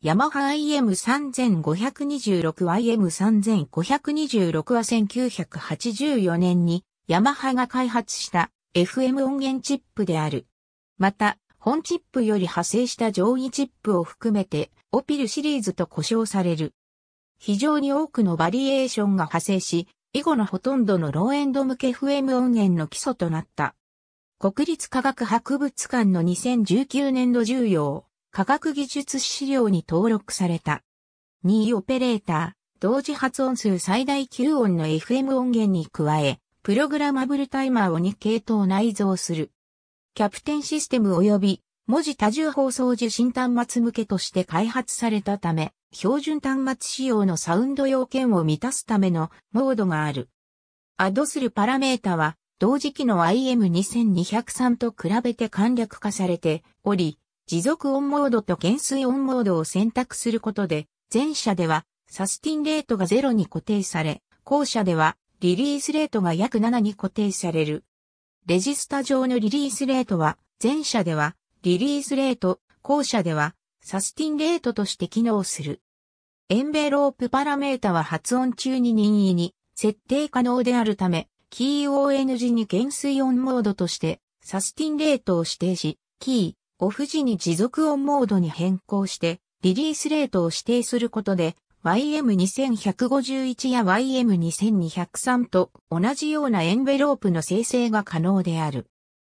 ヤマハ IM3526、IM3526 は1984年にヤマハが開発した FM 音源チップである。また、本チップより派生した上位チップを含めて、オピルシリーズと呼称される。非常に多くのバリエーションが派生し、以後のほとんどのローエンド向け FM 音源の基礎となった。国立科学博物館の2019年度重要。科学技術資料に登録された。2位オペレーター、同時発音数最大9音の FM 音源に加え、プログラマブルタイマーを2系統内蔵する。キャプテンシステム及び文字多重放送受信端末向けとして開発されたため、標準端末仕様のサウンド要件を満たすためのモードがある。アドするパラメータは、同時期の IM2203 と比べて簡略化されており、持続オンモードと減衰オンモードを選択することで、前者ではサスティンレートが0に固定され、後者ではリリースレートが約7に固定される。レジスタ上のリリースレートは、前者ではリリースレート、後者ではサスティンレートとして機能する。エンベロープパラメータは発音中に任意に設定可能であるため、キー ON 時に減衰ンモードとしてサスティンレートを指定し、キー、オフ時に持続音モードに変更して、リリースレートを指定することで、YM2151 や YM2203 と同じようなエンベロープの生成が可能である。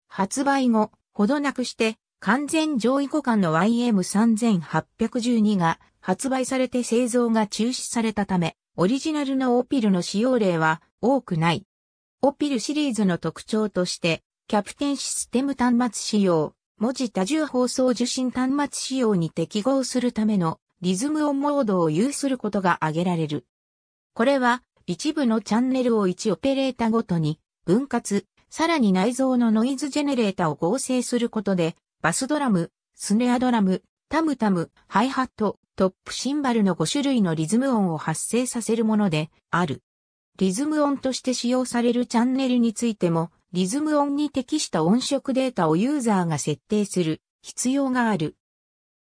発売後、ほどなくして、完全上位互換の YM3812 が発売されて製造が中止されたため、オリジナルのオピルの使用例は多くない。オピルシリーズの特徴として、キャプテンシステム端末仕様、文字多重放送受信端末仕様に適合するためのリズムオンモードを有することが挙げられる。これは一部のチャンネルを1オペレータごとに分割、さらに内蔵のノイズジェネレータを合成することで、バスドラム、スネアドラム、タムタム、ハイハット、トップシンバルの5種類のリズム音を発生させるものである。リズム音として使用されるチャンネルについてもリズム音に適した音色データをユーザーが設定する必要がある。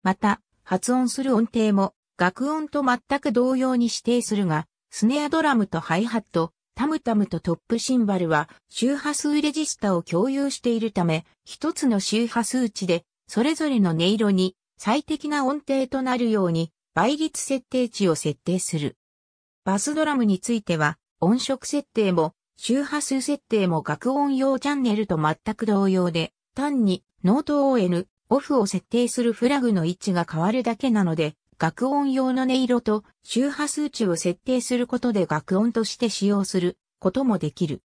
また、発音する音程も楽音と全く同様に指定するが、スネアドラムとハイハット、タムタムとトップシンバルは周波数レジスタを共有しているため、一つの周波数値でそれぞれの音色に最適な音程となるように倍率設定値を設定する。バスドラムについては音色設定も周波数設定も学音用チャンネルと全く同様で、単にノート ON、オフを設定するフラグの位置が変わるだけなので、学音用の音色と周波数値を設定することで学音として使用することもできる。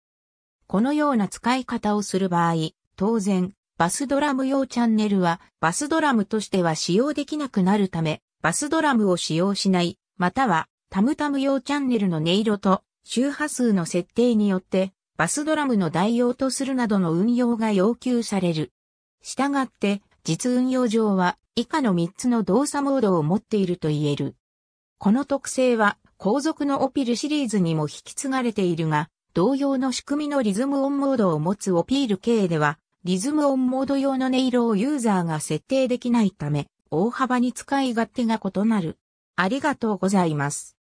このような使い方をする場合、当然、バスドラム用チャンネルはバスドラムとしては使用できなくなるため、バスドラムを使用しない、またはタムタム用チャンネルの音色と周波数の設定によって、バスドラムの代用とするなどの運用が要求される。したがって、実運用上は以下の3つの動作モードを持っていると言える。この特性は後続のオピルシリーズにも引き継がれているが、同様の仕組みのリズムオンモードを持つオピール系では、リズムオンモード用の音色をユーザーが設定できないため、大幅に使い勝手が異なる。ありがとうございます。